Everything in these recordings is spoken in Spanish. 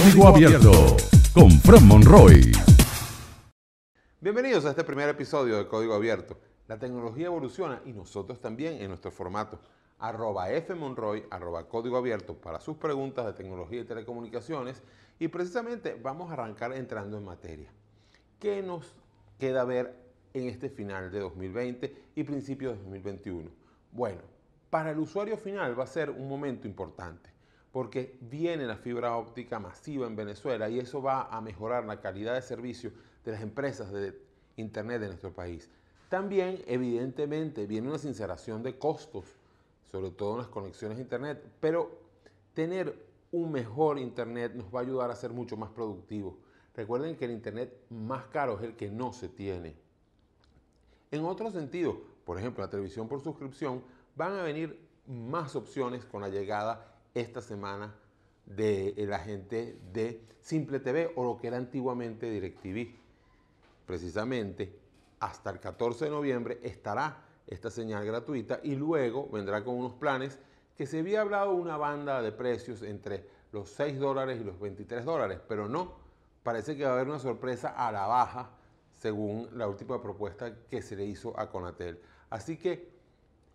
Código Abierto con Fran Monroy. Bienvenidos a este primer episodio de Código Abierto. La tecnología evoluciona y nosotros también en nuestro formato. Arroba fmonroy, arroba código abierto para sus preguntas de tecnología y telecomunicaciones. Y precisamente vamos a arrancar entrando en materia. ¿Qué nos queda ver en este final de 2020 y principios de 2021? Bueno, para el usuario final va a ser un momento importante porque viene la fibra óptica masiva en Venezuela y eso va a mejorar la calidad de servicio de las empresas de Internet de nuestro país. También, evidentemente, viene una sinceración de costos, sobre todo en las conexiones a Internet, pero tener un mejor Internet nos va a ayudar a ser mucho más productivos. Recuerden que el Internet más caro es el que no se tiene. En otro sentido, por ejemplo, la televisión por suscripción, van a venir más opciones con la llegada esta semana de la gente de Simple TV o lo que era antiguamente DirecTV. Precisamente hasta el 14 de noviembre estará esta señal gratuita y luego vendrá con unos planes que se había hablado una banda de precios entre los 6 dólares y los 23 dólares, pero no, parece que va a haber una sorpresa a la baja según la última propuesta que se le hizo a Conatel. Así que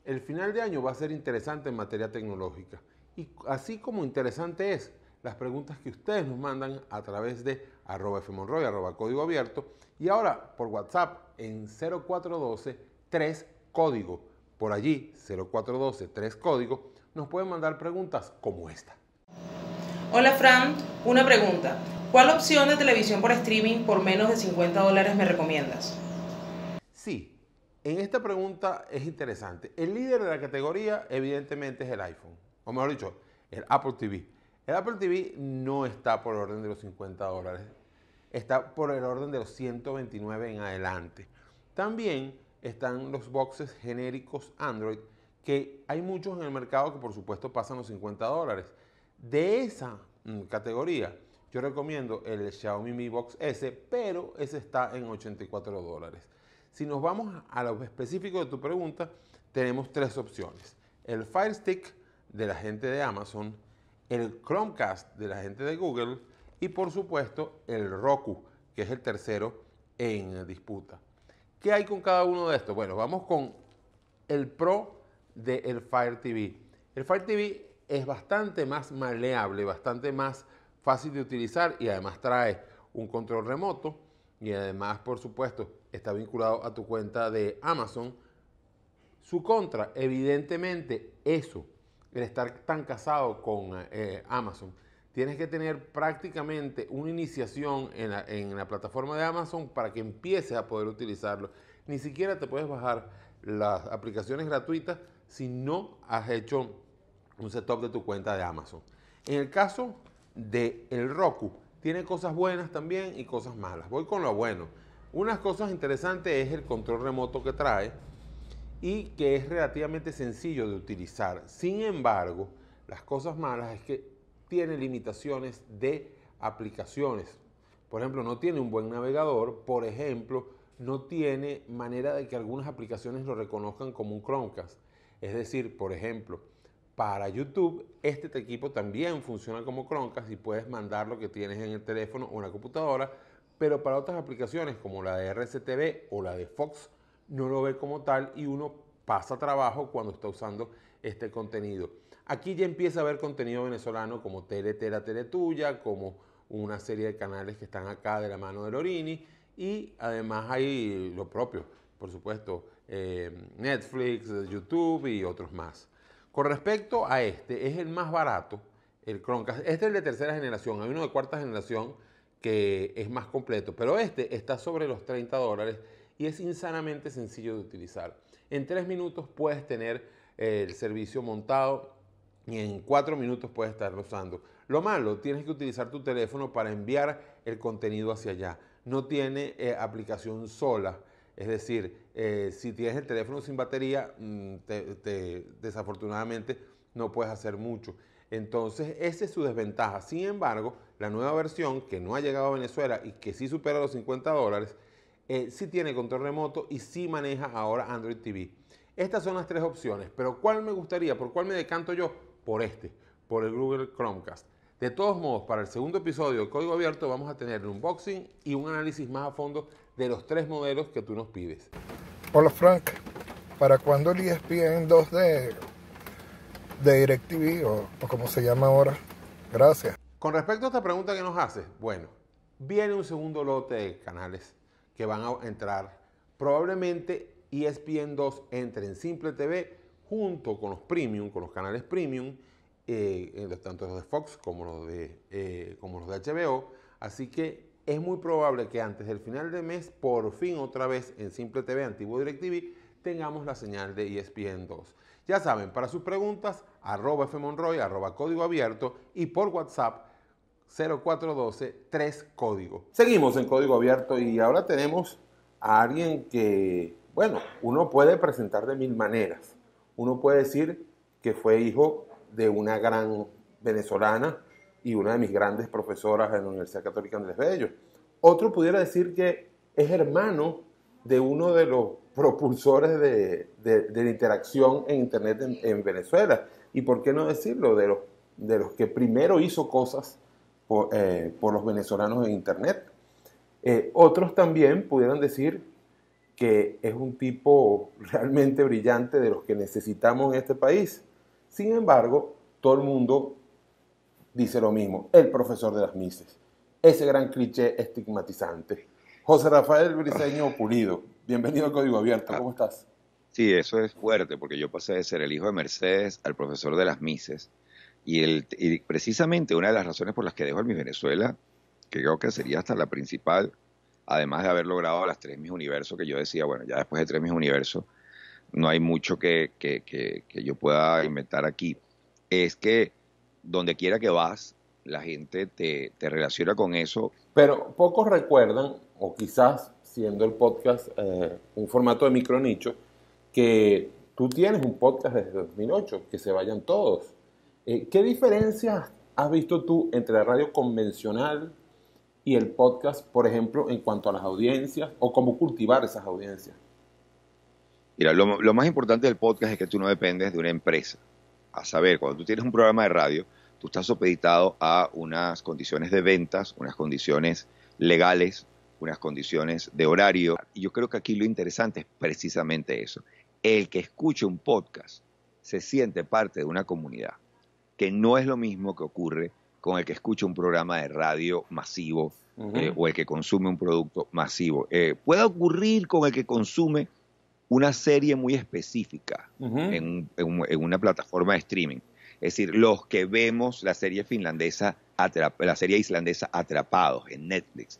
el final de año va a ser interesante en materia tecnológica y así como interesante es las preguntas que ustedes nos mandan a través de arroba fmonroy, arroba código abierto y ahora por WhatsApp en 0412 3 código. Por allí, 0412 3 código, nos pueden mandar preguntas como esta. Hola Fran, una pregunta. ¿Cuál opción de televisión por streaming por menos de 50 dólares me recomiendas? Sí, en esta pregunta es interesante. El líder de la categoría evidentemente es el iPhone o mejor dicho, el Apple TV. El Apple TV no está por el orden de los 50 dólares, está por el orden de los 129 en adelante. También están los boxes genéricos Android, que hay muchos en el mercado que por supuesto pasan los 50 dólares. De esa mm, categoría, yo recomiendo el Xiaomi Mi Box S, pero ese está en 84 dólares. Si nos vamos a lo específico de tu pregunta, tenemos tres opciones. El Fire Stick, de la gente de Amazon, el Chromecast de la gente de Google y por supuesto el Roku, que es el tercero en disputa. ¿Qué hay con cada uno de estos? Bueno, vamos con el pro del el Fire TV. El Fire TV es bastante más maleable, bastante más fácil de utilizar y además trae un control remoto y además, por supuesto, está vinculado a tu cuenta de Amazon. Su contra, evidentemente, eso estar tan casado con eh, Amazon. Tienes que tener prácticamente una iniciación en la, plataforma de Amazon para que empieces a poder utilizarlo. Ni siquiera te puedes bajar las aplicaciones gratuitas si no has hecho un setup de tu cuenta de Amazon. En el caso de el Roku, tiene cosas buenas también y cosas malas. Voy con lo bueno. Unas cosas interesantes es el control remoto que trae y que es relativamente sencillo de utilizar. Sin embargo, las cosas malas es que tiene limitaciones de aplicaciones. Por ejemplo, no tiene un buen navegador, por ejemplo, no tiene manera de que algunas aplicaciones lo reconozcan como un Chromecast. Es decir, por ejemplo, para YouTube, este equipo también funciona como Chromecast y puedes mandar lo que tienes en el teléfono o en la computadora, pero para otras aplicaciones como la de RCTV o la de Fox, no lo ve como tal y uno pasa trabajo cuando está usando este contenido. Aquí ya empieza a haber contenido venezolano como Teletera Teletuya, como una serie de canales que están acá de la mano de Lorini y además hay lo propio, por supuesto, eh, Netflix, YouTube y otros más. Con respecto a este, es el más barato, el Chromecast. Este es de tercera generación, hay uno de cuarta generación que es más completo, pero este está sobre los 30 dólares y es insanamente sencillo de utilizar. En tres minutos puedes tener eh, el servicio montado y en cuatro minutos puedes estar usando. Lo malo, tienes que utilizar tu teléfono para enviar el contenido hacia allá. No tiene eh, aplicación sola. Es decir, eh, si tienes el teléfono sin batería, mm, desafortunadamente no puedes hacer mucho. Entonces, esa es su desventaja. Sin embargo, la nueva versión que no ha llegado a Venezuela y que sí supera los 50 dólares, eh, si tiene control remoto y si maneja ahora Android TV. Estas son las tres opciones, pero ¿cuál me gustaría? ¿Por cuál me decanto yo? Por este, por el Google Chromecast. De todos modos, para el segundo episodio de Código Abierto vamos a tener un unboxing y un análisis más a fondo de los tres modelos que tú nos pides. Hola Frank, ¿para cuándo el en 2 d de DirecTV o, o como se llama ahora? Gracias. Con respecto a esta pregunta que nos haces, bueno, viene un segundo lote de canales que van a entrar. Probablemente ESPN 2 entre en Simple TV junto con los premium, con los canales premium, eh, tanto los de Fox como los de, eh, como los de HBO. Así que es muy probable que antes del final de mes, por fin otra vez en Simple TV, antiguo DirecTV, tengamos la señal de ESPN 2. Ya saben, para sus preguntas, arroba fmonroy, arroba código abierto y por WhatsApp 0412 3 código. Seguimos en código abierto y ahora tenemos a alguien que, bueno, uno puede presentar de mil maneras. Uno puede decir que fue hijo de una gran venezolana y una de mis grandes profesoras en la Universidad Católica Andrés Bello. Otro pudiera decir que es hermano de uno de los propulsores de, de, la interacción en Internet en, Venezuela. Y por qué no decirlo, de los, de los que primero hizo cosas eh, por, los venezolanos en Internet. Eh, otros también pudieran decir que es un tipo realmente brillante de los que necesitamos en este país. Sin embargo, todo el mundo dice lo mismo, el profesor de las Mises, ese gran cliché estigmatizante. José Rafael Briceño Pulido, bienvenido a Código Abierto, ¿cómo estás? Sí, eso es fuerte, porque yo pasé de ser el hijo de Mercedes al profesor de las Mises, y, el, y precisamente una de las razones por las que dejo el mi Venezuela, que creo que sería hasta la principal, además de haber logrado las tres mis universos que yo decía, bueno, ya después de tres mis universos no hay mucho que, que, que, yo pueda inventar aquí, es que donde quiera que vas, la gente te, te, relaciona con eso. Pero pocos recuerdan, o quizás siendo el podcast eh, un formato de nicho que tú tienes un podcast desde 2008, que se vayan todos. Eh, ¿Qué diferencias has visto tú entre la radio convencional y el podcast, por ejemplo, en cuanto a las audiencias o cómo cultivar esas audiencias? Mira, lo, más importante del podcast es que tú no dependes de una empresa. A saber, cuando tú tienes un programa de radio, tú estás supeditado a unas condiciones de ventas, unas condiciones legales, unas condiciones de horario. Y yo creo que aquí lo interesante es precisamente eso. El que escuche un podcast se siente parte de una comunidad que no es lo mismo que ocurre con el que escucha un programa de radio masivo eh, o el que consume un producto masivo. Eh, puede ocurrir con el que consume una serie muy específica en, una plataforma de streaming. Es decir, los que vemos la serie finlandesa, la serie islandesa Atrapados en Netflix.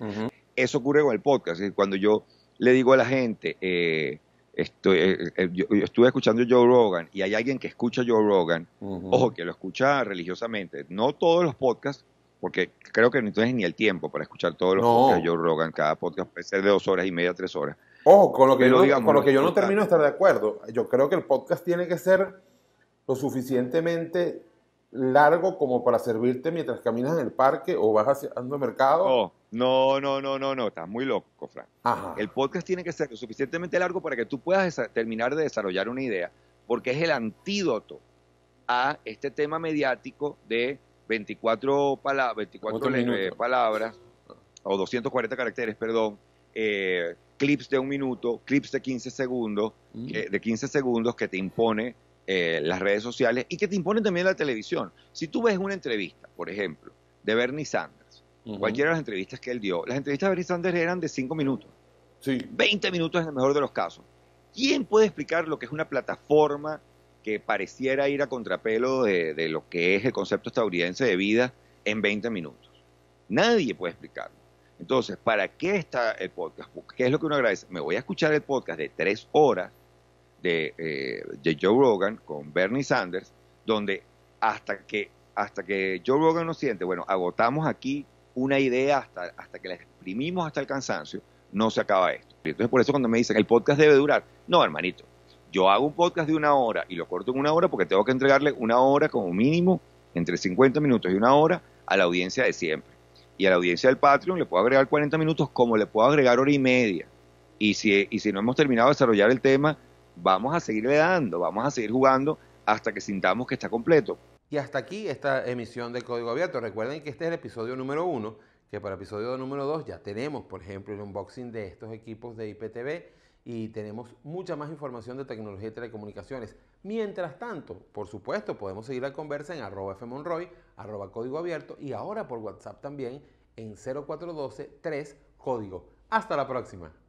Eso ocurre con el podcast. Es cuando yo le digo a la gente, eh, Estoy, eh, eh, yo, estuve escuchando Joe Rogan y hay alguien que escucha Joe Rogan, ojo, que lo escucha religiosamente, no todos los podcasts, porque creo que no tienes ni el tiempo para escuchar todos los podcasts de Joe Rogan, cada podcast puede ser de dos horas y media, tres horas. Ojo, con lo que, con lo que yo no termino de estar de acuerdo, yo creo que el podcast tiene que ser lo suficientemente largo como para servirte mientras caminas en el parque o vas haciendo mercado? no, no, no, no, no, estás muy loco, Fran El podcast tiene que ser suficientemente largo para que tú puedas terminar de desarrollar una idea, porque es el antídoto a este tema mediático de 24, eh, palabras o 240 caracteres, perdón, eh, clips de un minuto, clips de 15 segundos, mm. eh, de 15 segundos que te impone eh, las redes sociales y que te imponen también la televisión. Si tú ves una entrevista, por ejemplo, de Bernie Sanders, cualquiera de las entrevistas que él dio, las entrevistas de Bernie Sanders eran de 5 minutos. Sí. 20 minutos es el mejor de los casos. ¿Quién puede explicar lo que es una plataforma que pareciera ir a contrapelo de, lo que es el concepto estadounidense de vida en 20 minutos? Nadie puede explicarlo. Entonces, ¿para qué está el podcast? ¿Qué es lo que uno agradece? Me voy a escuchar el podcast de tres horas eh, de, Joe Rogan con Bernie Sanders, donde hasta que, hasta que Joe Rogan nos siente, bueno, agotamos aquí una idea hasta, hasta que la exprimimos hasta el cansancio, no se acaba esto. Entonces por eso cuando me dicen, el podcast debe durar, no, hermanito, yo hago un podcast de una hora y lo corto en una hora porque tengo que entregarle una hora como mínimo, entre 50 minutos y una hora, a la audiencia de siempre. Y a la audiencia del Patreon le puedo agregar 40 minutos como le puedo agregar hora y media. Y si, y si no hemos terminado de desarrollar el tema, vamos a seguirle dando, vamos a seguir jugando hasta que sintamos que está completo. Y hasta aquí esta emisión del Código Abierto. Recuerden que este es el episodio número uno, que para el episodio número dos ya tenemos, por ejemplo, el unboxing de estos equipos de IPTV y tenemos mucha más información de tecnología y telecomunicaciones. Mientras tanto, por supuesto, podemos seguir la conversa en arroba fmonroy, arroba código abierto y ahora por WhatsApp también en 0412 3 código. Hasta la próxima.